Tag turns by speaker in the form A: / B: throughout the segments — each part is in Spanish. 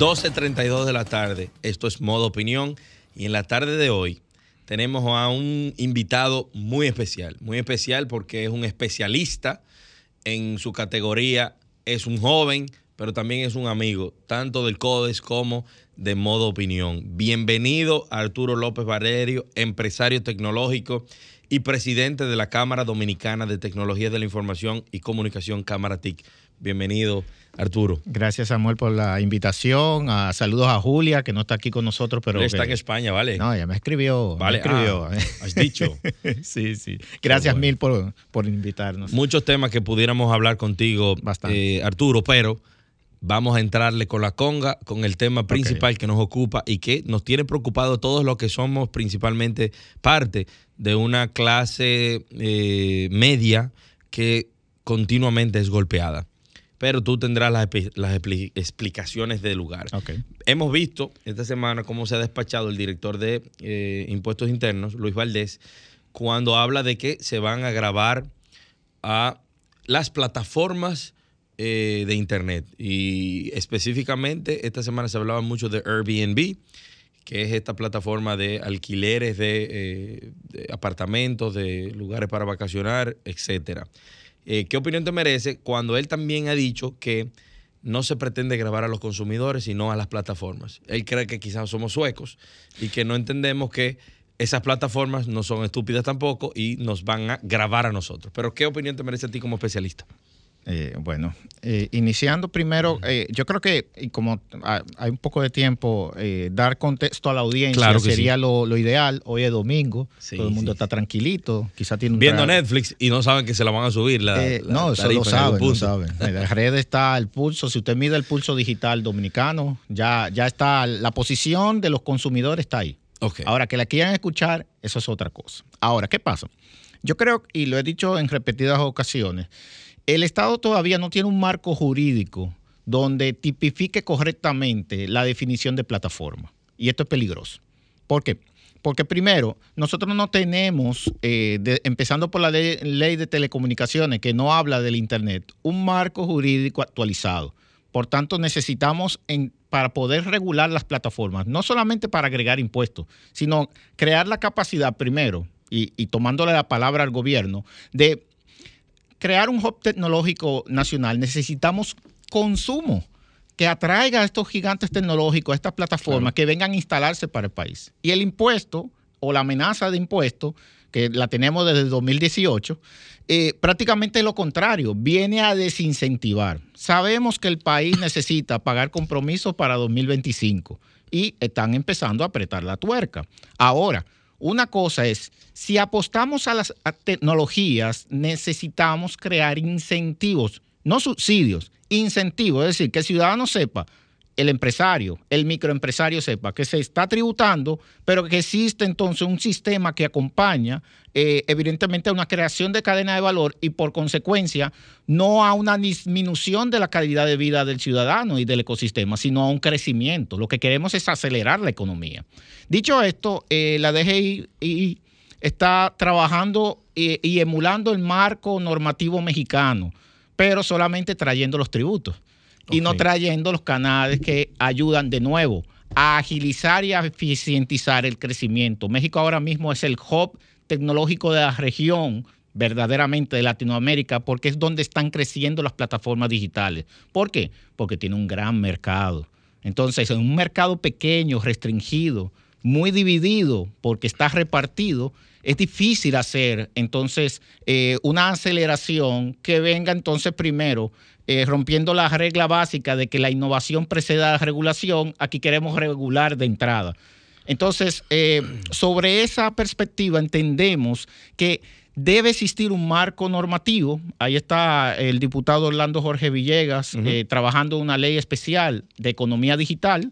A: 12.32 de la tarde. Esto es modo opinión. Y en la tarde de hoy tenemos a un invitado muy especial. Muy especial porque es un especialista en su categoría. Es un joven, pero también es un amigo, tanto del CODES como de modo opinión. Bienvenido Arturo López Valerio, empresario tecnológico y presidente de la Cámara Dominicana de Tecnologías de la Información y Comunicación, Cámara TIC. Bienvenido, Arturo.
B: Gracias, Samuel, por la invitación. Ah, saludos a Julia, que no está aquí con nosotros, pero. está en
A: España, ¿vale? No, ya me
B: escribió.
A: Vale, escribió. Ah, ¿eh? has dicho. sí, sí.
B: Gracias mil por, invitarnos.
A: Muchos temas que pudiéramos hablar contigo, eh, Arturo, pero vamos a entrarle con la conga, con el tema principal que nos ocupa y que nos tiene preocupado todos los que somos principalmente parte de una clase eh, media que continuamente es golpeada pero tú tendrás las, explicaciones del lugar. Hemos visto esta semana cómo se ha despachado el director de eh, Impuestos Internos, Luis Valdés, cuando habla de que se van a grabar a las plataformas eh, de Internet. Y específicamente, esta semana se hablaba mucho de Airbnb, que es esta plataforma de alquileres de, eh, apartamentos, de lugares para vacacionar, etcétera. Eh, ¿Qué opinión te merece cuando él también ha dicho que no se pretende grabar a los consumidores, sino a las plataformas? Él cree que quizás somos suecos y que no entendemos que esas plataformas no son estúpidas tampoco y nos van a grabar a nosotros. Pero ¿qué opinión te merece a ti como especialista?
B: Eh, bueno, eh, iniciando primero, eh, yo creo que como hay un poco de tiempo, dar contexto a la audiencia sería lo, ideal. Hoy es domingo, todo el mundo está tranquilito, quizá tiene un Viendo
A: Netflix y no saben que se la van a subir. no, eso lo saben, lo saben.
B: En la red está el pulso, si usted mide el pulso digital dominicano, ya, ya está, la posición de los consumidores está ahí. Ahora, que la quieran escuchar, eso es otra cosa. Ahora, ¿qué pasa? Yo creo, y lo he dicho en repetidas ocasiones, el Estado todavía no tiene un marco jurídico donde tipifique correctamente la definición de plataforma. Y esto es peligroso. ¿Por qué? Porque primero, nosotros no tenemos, eh, empezando por la ley, de telecomunicaciones que no habla del Internet, un marco jurídico actualizado. Por tanto, necesitamos en, para poder regular las plataformas, no solamente para agregar impuestos, sino crear la capacidad primero, y, y tomándole la palabra al gobierno, de crear un hub tecnológico nacional necesitamos consumo que atraiga a estos gigantes tecnológicos, a estas plataformas que vengan a instalarse para el país. Y el impuesto o la amenaza de impuesto, que la tenemos desde 2018, eh, prácticamente lo contrario, viene a desincentivar. Sabemos que el país necesita pagar compromisos para 2025 y están empezando a apretar la tuerca. Ahora, una cosa es, si apostamos a las tecnologías, necesitamos crear incentivos, no subsidios, incentivos, es decir, que el ciudadano sepa, el empresario, el microempresario sepa que se está tributando, pero que existe entonces un sistema que acompaña eh, evidentemente a una creación de cadena de valor y por consecuencia no a una disminución de la calidad de vida del ciudadano y del ecosistema, sino a un crecimiento. Lo que queremos es acelerar la economía. Dicho esto, eh, la DGI está trabajando eh, y emulando el marco normativo mexicano, pero solamente trayendo los tributos y no trayendo los canales que ayudan de nuevo a agilizar y a eficientizar el crecimiento. México ahora mismo es el hub tecnológico de la región verdaderamente de Latinoamérica porque es donde están creciendo las plataformas digitales. ¿Por qué? Porque tiene un gran mercado. Entonces, en un mercado pequeño, restringido, muy dividido, porque está repartido, es difícil hacer entonces eh, una aceleración que venga entonces primero eh, rompiendo la regla básica de que la innovación preceda a la regulación, aquí queremos regular de entrada. Entonces, eh, sobre esa perspectiva entendemos que debe existir un marco normativo. Ahí está el diputado Orlando Jorge Villegas eh, trabajando una ley especial de economía digital.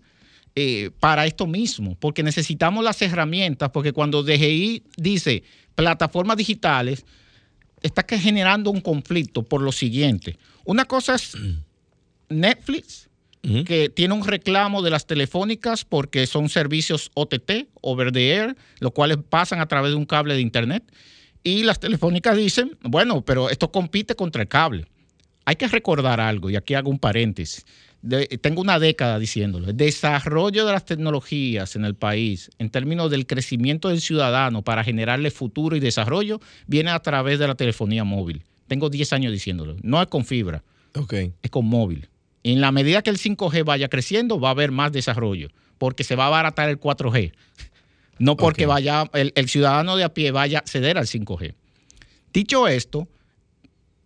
B: para esto mismo, porque necesitamos las herramientas, porque cuando DGI dice plataformas digitales, está generando un conflicto por lo siguiente. Una cosa es Netflix, que tiene un reclamo de las telefónicas porque son servicios OTT, over the air, los cuales pasan a través de un cable de Internet. Y las telefónicas dicen, bueno, pero esto compite contra el cable. Hay que recordar algo, y aquí hago un paréntesis. tengo una década diciéndolo. El desarrollo de las tecnologías en el país, en términos del crecimiento del ciudadano para generarle futuro y desarrollo, viene a través de la telefonía móvil. Tengo 10 años diciéndolo. No es con fibra,
A: okay. es con móvil.
B: en la medida que el 5G vaya creciendo, va a haber más desarrollo, porque se va a abaratar el 4G. No porque vaya, el, ciudadano de a pie vaya a ceder al 5G. Dicho esto,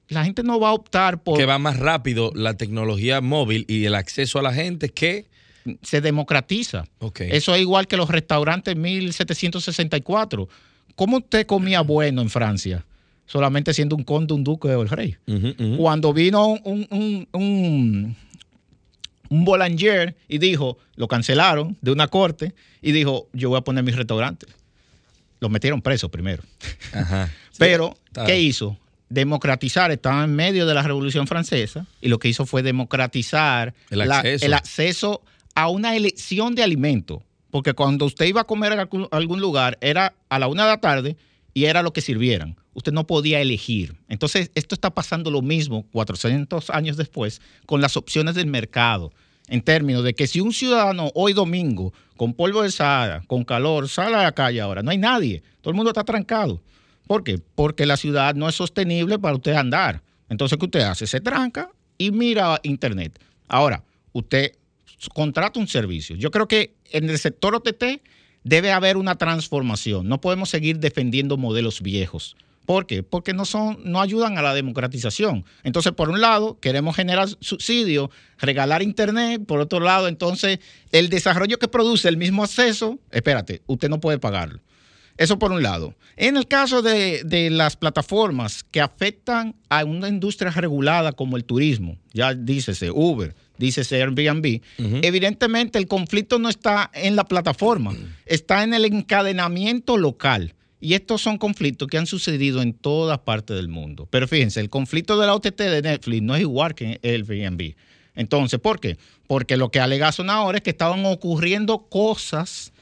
B: la gente no va a optar
A: por... Que va más rápido la tecnología móvil y el acceso a la gente
B: que se democratiza. Okay. Eso es igual que los restaurantes 1764. ¿Cómo usted comía bueno en Francia? solamente siendo un conde, un duque o el rey. Cuando vino un, un, y dijo, lo cancelaron de una corte y dijo, yo voy a poner mis restaurantes. Lo metieron preso primero. Pero, ¿qué hizo? Democratizar, estaba en medio de la Revolución Francesa y lo que hizo fue democratizar el acceso, a una elección de alimentos. Porque cuando usted iba a comer a algún lugar, era a la una de la tarde y era lo que sirvieran usted no podía elegir. Entonces, esto está pasando lo mismo 400 años después con las opciones del mercado, en términos de que si un ciudadano hoy domingo, con polvo de Sahara, con calor, sale a la calle ahora, no hay nadie, todo el mundo está trancado. ¿Por qué? Porque la ciudad no es sostenible para usted andar. Entonces, ¿qué usted hace? Se tranca y mira Internet. Ahora, usted contrata un servicio. Yo creo que en el sector OTT debe haber una transformación. No podemos seguir defendiendo modelos viejos. ¿Por qué? Porque no, son, no ayudan a la democratización. Entonces, por un lado, queremos generar subsidios, regalar Internet, por otro lado, entonces, el desarrollo que produce el mismo acceso, espérate, usted no puede pagarlo. Eso por un lado. En el caso de, las plataformas que afectan a una industria regulada como el turismo, ya dícese Uber, dícese Airbnb, evidentemente el conflicto no está en la plataforma, está en el encadenamiento local. Y estos son conflictos que han sucedido en todas partes del mundo. Pero fíjense, el conflicto de la OTT de Netflix no es igual que el Airbnb. Entonces, ¿por qué? Porque lo que son ahora es que estaban ocurriendo cosas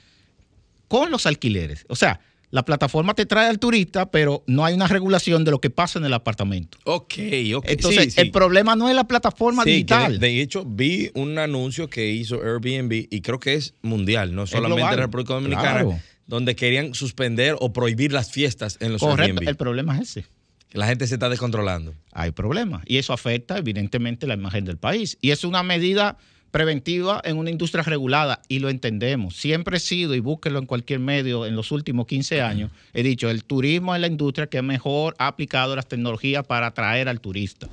B: con los alquileres. O sea, la plataforma te trae al turista, pero no hay una regulación de lo que pasa en el apartamento.
A: Ok, ok. Entonces, el
B: problema no es la
A: plataforma digital. De, hecho, vi un anuncio que hizo Airbnb y creo que es mundial, no solamente en República Dominicana donde querían suspender o prohibir las fiestas en los Correcto, el problema es ese. La gente se está descontrolando.
B: Hay problemas y eso afecta evidentemente la imagen del país. Y es una medida preventiva en una industria regulada y lo entendemos. Siempre he sido, y búsquelo en cualquier medio en los últimos 15 años, he dicho, el turismo es la industria que mejor ha aplicado las tecnologías para atraer al turista.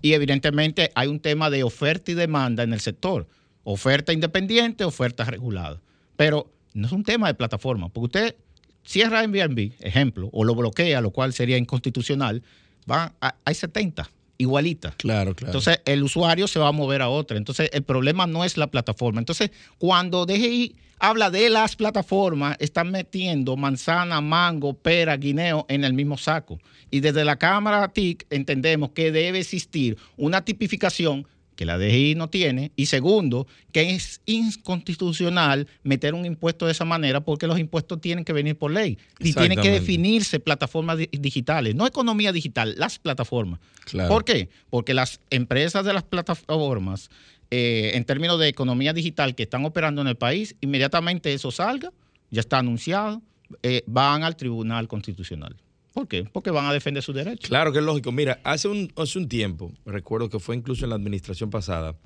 B: Y evidentemente hay un tema de oferta y demanda en el sector. Oferta independiente, oferta regulada. Pero no es un tema de plataforma, porque usted cierra Airbnb, ejemplo, o lo bloquea, lo cual sería inconstitucional, va hay 70 igualitas. Claro, claro. Entonces el usuario se va a mover a otra. Entonces el problema no es la plataforma. Entonces cuando DGI habla de las plataformas, están metiendo manzana, mango, pera, guineo en el mismo saco. Y desde la Cámara TIC entendemos que debe existir una tipificación que la DGI no tiene, y segundo, que es inconstitucional meter un impuesto de esa manera porque los impuestos tienen que venir por ley y tienen que definirse plataformas digitales, no economía digital, las plataformas. ¿Por qué? Porque las empresas de las plataformas, eh, en términos de economía digital que están operando en el país, inmediatamente eso salga, ya está anunciado, eh,
A: van al Tribunal Constitucional. ¿Por qué? Porque van a defender sus derechos. Claro que es lógico. Mira, hace un, hace un tiempo, recuerdo que fue incluso en la administración pasada,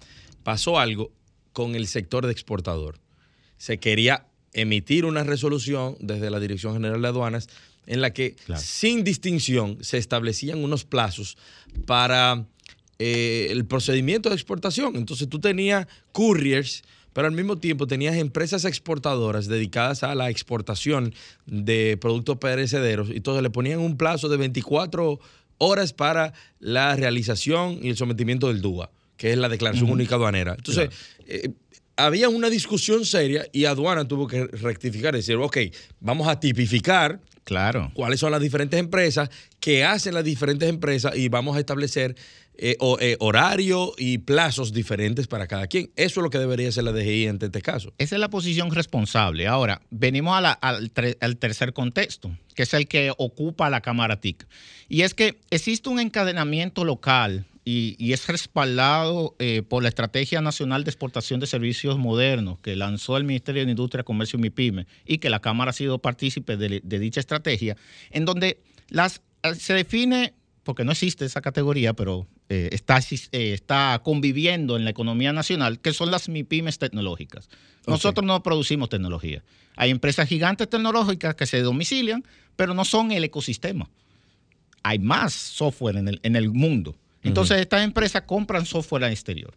A: pasó algo con el sector de exportador. Se quería emitir una resolución desde la Dirección General de Aduanas en la que sin distinción se establecían unos plazos para eh, el procedimiento de exportación. Entonces tú tenías couriers pero al mismo tiempo tenías empresas exportadoras dedicadas a la exportación de productos perecederos y entonces le ponían un plazo de 24 horas para la realización y el sometimiento del DUA, que es la declaración única aduanera. Entonces, eh, había una discusión seria y aduana tuvo que rectificar, decir, ok, vamos a tipificar claro. cuáles son las diferentes empresas, qué hacen las diferentes empresas y vamos a establecer eh, eh, horario y plazos diferentes para cada quien. Eso es lo que debería ser la DGI en este caso. Esa es la posición responsable. Ahora, venimos al, tercer
B: contexto, que es el que ocupa la Cámara TIC. Y es que existe un encadenamiento local y, es respaldado eh, por la Estrategia Nacional de Exportación de Servicios Modernos que lanzó el Ministerio de Industria, Comercio y MIPYME y que la Cámara ha sido partícipe de, de dicha estrategia, en donde las, se define porque no existe esa categoría, pero eh, está, eh, está conviviendo en la economía nacional, que son las MIPIMES tecnológicas. Nosotros no producimos tecnología. Hay empresas gigantes tecnológicas que se domicilian, pero no son el ecosistema. Hay más software en el, mundo. Entonces, estas empresas compran software al exterior.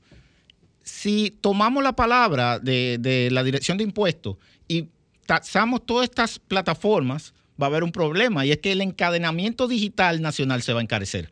B: Si tomamos la palabra de, de la dirección de impuestos y taxamos todas estas plataformas, va a haber un problema y es que el encadenamiento digital nacional se va a encarecer.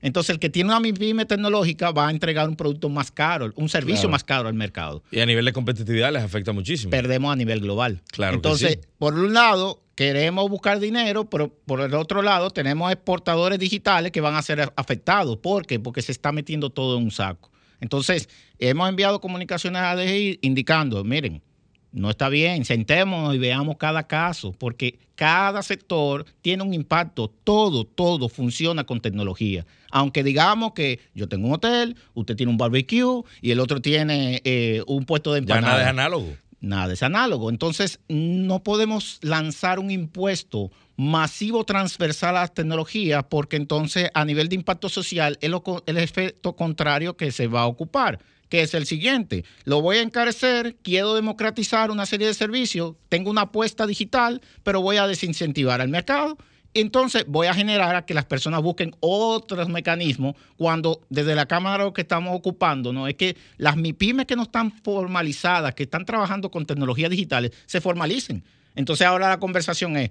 B: Entonces, el que tiene una MIPYME tecnológica va a entregar un producto más caro, un servicio más caro al
A: mercado. Y a nivel de competitividad les afecta muchísimo. Perdemos a nivel global. Claro. Entonces,
B: por un lado, queremos buscar dinero, pero por el otro lado, tenemos exportadores digitales que van a ser afectados. ¿Por qué? Porque se está metiendo todo en un saco. Entonces, hemos enviado comunicaciones a DGI indicando, miren, no está bien, sentémonos y veamos cada caso, porque cada sector tiene un impacto, todo, todo funciona con tecnología. Aunque digamos que yo tengo un hotel, usted tiene un barbecue y el otro tiene eh, un puesto de empanada. nada es análogo. Nada es análogo. Entonces, no podemos lanzar un impuesto masivo transversal a las tecnologías, porque entonces a nivel de impacto social es el efecto contrario que se va a ocupar que es el siguiente. Lo voy a encarecer, quiero democratizar una serie de servicios, tengo una apuesta digital, pero voy a desincentivar al mercado. Entonces voy a generar a que las personas busquen otros mecanismos cuando desde la Cámara que estamos ocupando, ¿no? Es que las MIPIMES que no están formalizadas, que están trabajando con tecnologías digitales, se formalicen. Entonces ahora la conversación es,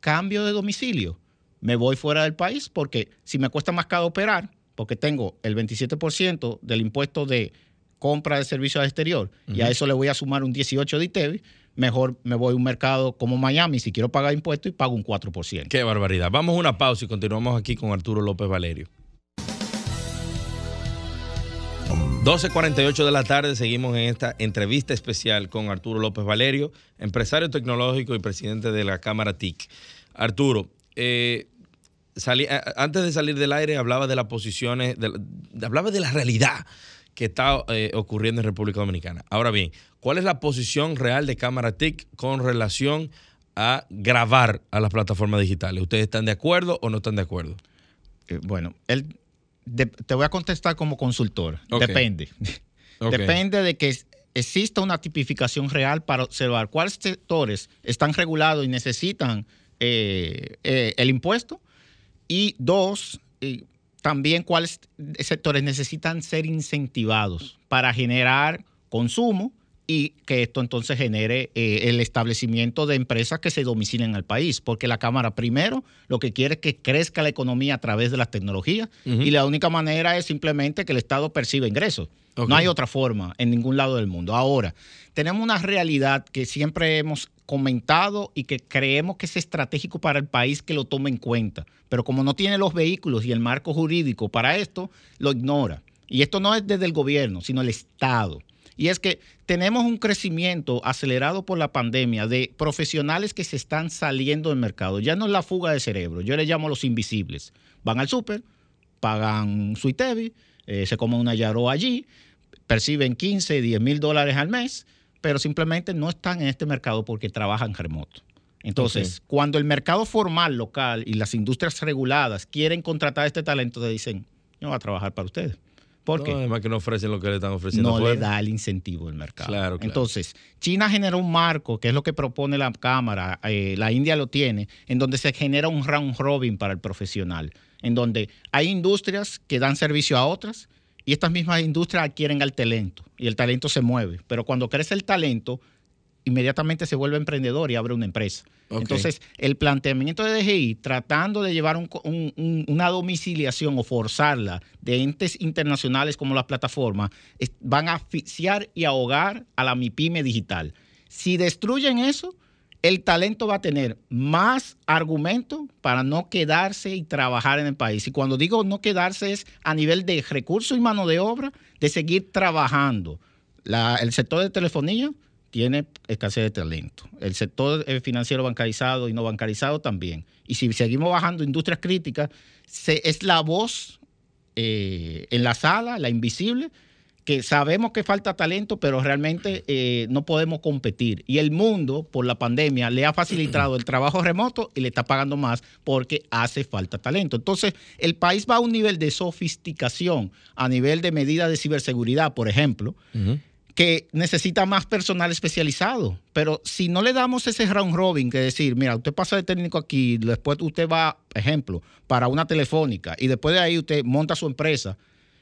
B: cambio de domicilio, me voy fuera del país porque si me cuesta más cada operar, porque tengo el 27% del impuesto de compra de servicios al exterior y a eso le voy a sumar un 18 de ITEVI, mejor me voy a un mercado como Miami si quiero pagar impuestos
A: y pago un 4%. Qué barbaridad. Vamos a una pausa y continuamos aquí con Arturo López Valerio. 12.48 de la tarde seguimos en esta entrevista especial con Arturo López Valerio, empresario tecnológico y presidente de la Cámara TIC. Arturo, eh, antes de salir del aire hablaba de las posiciones, de, hablaba de la realidad que está eh, ocurriendo en República Dominicana. Ahora bien, ¿cuál es la posición real de Cámara TIC con relación a grabar a las plataformas digitales? ¿Ustedes están de acuerdo o no están de acuerdo? Eh, bueno, te voy a contestar como consultor. Depende. Depende de que exista
B: una tipificación real para observar cuáles sectores están regulados y necesitan eh, el impuesto. Y dos, también cuáles sectores necesitan ser incentivados para generar consumo y que esto entonces genere eh, el establecimiento de empresas que se domicilen al país, porque la Cámara primero lo que quiere es que crezca la economía a través de las tecnologías y la única manera es simplemente que el Estado perciba ingresos. No hay otra forma en ningún lado del mundo. Ahora, tenemos una realidad que siempre hemos comentado y que creemos que es estratégico para el país que lo tome en cuenta. Pero como no tiene los vehículos y el marco jurídico para esto, lo ignora. Y esto no es desde el gobierno, sino el Estado. Y es que tenemos un crecimiento acelerado por la pandemia de profesionales que se están saliendo del mercado. Ya no es la fuga de cerebro, yo le llamo los invisibles. Van al súper, pagan su e eh, se comen una Yaro allí, perciben 15, 10 mil dólares al mes pero simplemente no están en este mercado porque trabajan remoto. Entonces, cuando el mercado formal local y las industrias reguladas quieren contratar este talento, te dicen, no va a trabajar para ustedes. Porque no, además que no ofrecen lo que le están ofreciendo. No le da el incentivo el mercado. Claro, Entonces, China generó un marco, que es lo que propone la Cámara, eh, la India lo tiene, en donde se genera un round robin para el profesional, en donde hay industrias que dan servicio a otras, y estas mismas industrias adquieren al talento y el talento se mueve. Pero cuando crece el talento, inmediatamente se vuelve emprendedor y abre una empresa. Entonces, el planteamiento de DGI, tratando de llevar una domiciliación o forzarla de entes internacionales como las plataformas, van a asfixiar y ahogar a la MIPYME digital. Si destruyen eso, el talento va a tener más argumentos para no quedarse y trabajar en el país. Y cuando digo no quedarse es a nivel de recursos y mano de obra, de seguir trabajando. el sector de telefonía tiene escasez de talento. El sector eh, financiero bancarizado y no bancarizado también. Y si seguimos bajando industrias críticas, es la voz eh, en la sala, la invisible, que sabemos que falta talento, pero realmente eh, no podemos competir. Y el mundo, por la pandemia, le ha facilitado el trabajo remoto y le está pagando más porque hace falta talento. Entonces, el país va a un nivel de sofisticación a nivel de medidas de ciberseguridad, por ejemplo, que necesita más personal especializado. Pero si no le damos ese round robin, que decir, mira, usted pasa de técnico aquí, después usted va, ejemplo, para una telefónica y después de ahí usted monta su empresa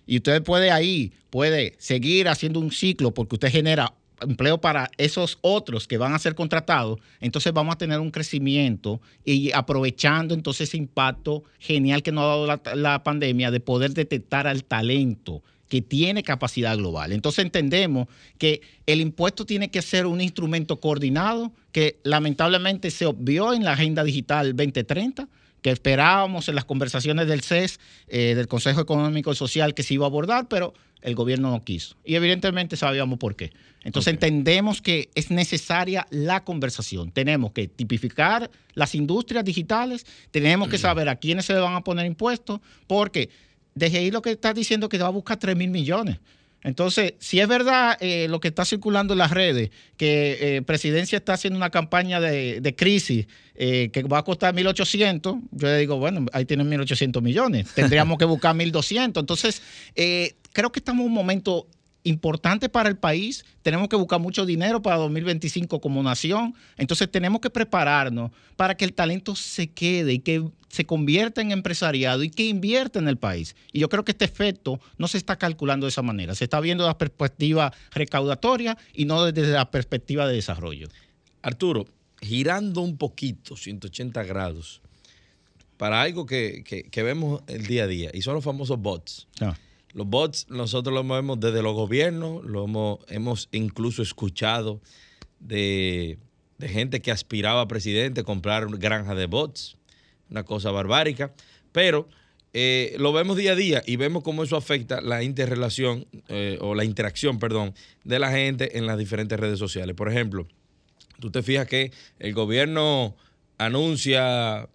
B: y usted puede ahí, puede seguir haciendo un ciclo porque usted genera empleo para esos otros que van a ser contratados, entonces vamos a tener un crecimiento y aprovechando entonces ese impacto genial que nos ha dado la, pandemia de poder detectar al talento que tiene capacidad global. Entonces entendemos que el impuesto tiene que ser un instrumento coordinado que lamentablemente se obvió en la Agenda Digital 2030 que esperábamos en las conversaciones del CES, eh, del Consejo Económico y Social, que se iba a abordar, pero el gobierno no quiso. Y evidentemente sabíamos por qué. Entonces entendemos que es necesaria la conversación. Tenemos que tipificar las industrias digitales, tenemos que mm. saber a quiénes se le van a poner impuestos, porque desde ahí lo que estás diciendo que va a buscar 3 mil millones. Entonces, si es verdad eh, lo que está circulando en las redes, que eh, Presidencia está haciendo una campaña de, crisis eh, que va a costar 1.800, yo le digo, bueno, ahí tienen 1.800 millones, tendríamos que buscar 1.200. Entonces, creo que estamos en un momento importante para el país. Tenemos que buscar mucho dinero para 2025 como nación. Entonces tenemos que prepararnos para que el talento se quede y que se convierte en empresariado y que invierte en el país. Y yo creo que este efecto no se está calculando de esa manera, se está viendo desde la perspectiva recaudatoria y no
A: desde la perspectiva de desarrollo. Arturo, girando un poquito, 180 grados, para algo que, vemos el día a día, y son los famosos bots. Ah. Los bots nosotros los vemos desde los gobiernos, lo hemos, incluso escuchado de, de gente que aspiraba a presidente comprar granja de bots una cosa barbárica, pero eh, lo vemos día a día y vemos cómo eso afecta la interrelación eh, o la interacción, perdón, de la gente en las diferentes redes sociales. Por ejemplo, tú te fijas que el gobierno anuncia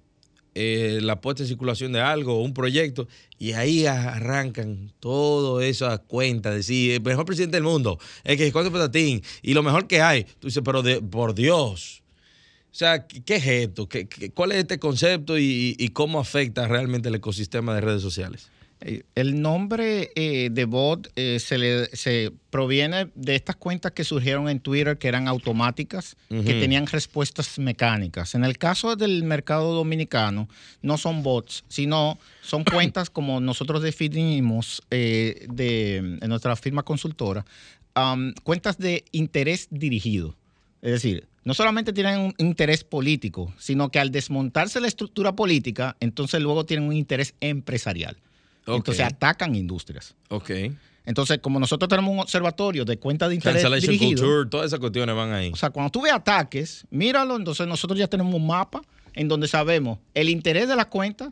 A: eh, la puesta en circulación de algo, o un proyecto, y ahí arrancan todas esas cuentas, decir, el mejor presidente del mundo, es que esconde patatín, y lo mejor que hay. Tú dices, pero de, por Dios, o sea, ¿qué es esto? cuál es este concepto y, cómo afecta realmente el ecosistema de redes sociales? Eh, el nombre eh, de bot eh, se, proviene de estas cuentas que surgieron
B: en Twitter que eran automáticas, que tenían respuestas mecánicas. En el caso del mercado dominicano, no son bots, sino son cuentas como nosotros definimos de, en nuestra firma consultora, cuentas de interés dirigido. Es decir, no solamente tienen un interés político, sino que al desmontarse la estructura política, entonces luego tienen un interés empresarial. Entonces atacan industrias. Entonces, como nosotros tenemos un observatorio de cuentas de interés
A: todas esas cuestiones van ahí.
B: O sea, cuando tú ves ataques, míralo, entonces nosotros ya tenemos un mapa en donde sabemos el interés de las cuentas,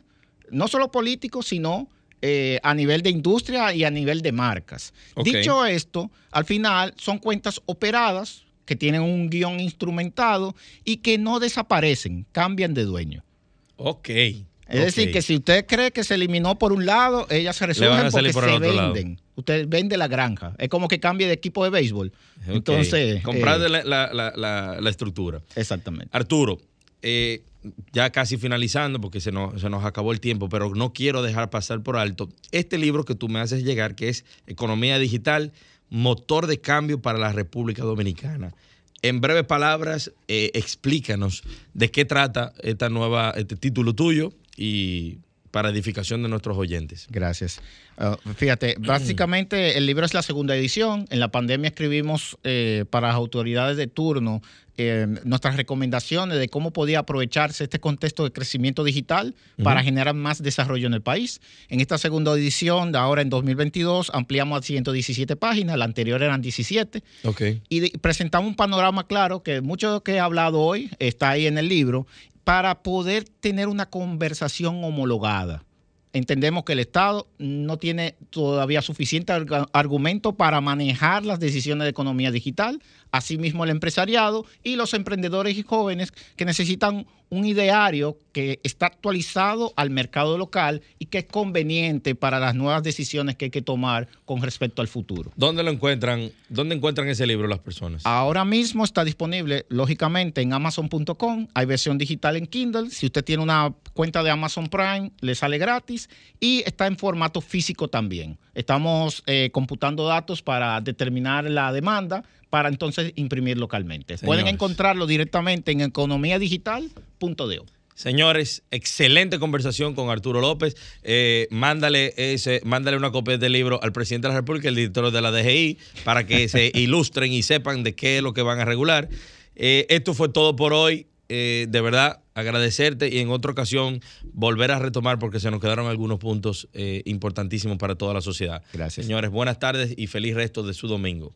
B: no solo político, sino eh, a nivel de industria y a nivel de marcas. Dicho esto, al final son cuentas operadas que tienen un guión instrumentado y que no desaparecen, cambian de dueño.
A: Ok. Es decir, que
B: si usted cree que se eliminó por un lado, ellas se resuelven porque se venden. Usted vende la granja. Es como que cambie de equipo de béisbol. Entonces. Eh, Comprar
A: la, estructura. Exactamente. Arturo, eh, ya casi finalizando porque se se nos acabó el tiempo, pero no quiero dejar pasar por alto este libro que tú me haces llegar, que es Economía Digital motor de cambio para la República Dominicana. En breves palabras, eh, explícanos de qué trata esta nueva, este título tuyo y para edificación de nuestros oyentes. Gracias. Ah,
B: fíjate, básicamente el libro es la segunda edición. En la pandemia escribimos eh, para las autoridades de turno eh, nuestras recomendaciones de cómo podía aprovecharse este contexto de crecimiento digital para generar más desarrollo en el país. En esta segunda edición, de ahora en 2022, ampliamos a 117 páginas, la anterior eran 17. Okay. Y presentamos un panorama claro que mucho que he hablado hoy está ahí en el libro para poder tener una conversación homologada. Entendemos que el Estado no tiene todavía suficiente argumento para manejar las decisiones de economía digital, asimismo el empresariado y los emprendedores y jóvenes que necesitan un ideario que está actualizado al mercado local y que es conveniente para las nuevas decisiones
A: que hay que tomar con respecto al futuro. ¿Dónde lo encuentran? ¿Dónde encuentran ese libro las personas?
B: Ahora mismo está disponible, lógicamente, en amazon.com. Hay versión digital en Kindle. Si usted tiene una cuenta de Amazon Prime, le sale gratis y está en formato físico también. Estamos eh, computando datos para determinar la demanda para entonces
A: imprimir localmente. Pueden
B: encontrarlo directamente en economiadigital.de.
A: Señores, excelente conversación con Arturo López. Eh, mándale, ese, mándale una copia del libro al presidente de la República, el director de la DGI, para que se ilustren y sepan de qué es lo que van a regular. Eh, esto fue todo por hoy. Eh, de verdad, agradecerte y en otra ocasión volver a retomar porque se nos quedaron algunos puntos importantísimos para toda la sociedad. Gracias. Señores, buenas tardes y feliz resto de su domingo.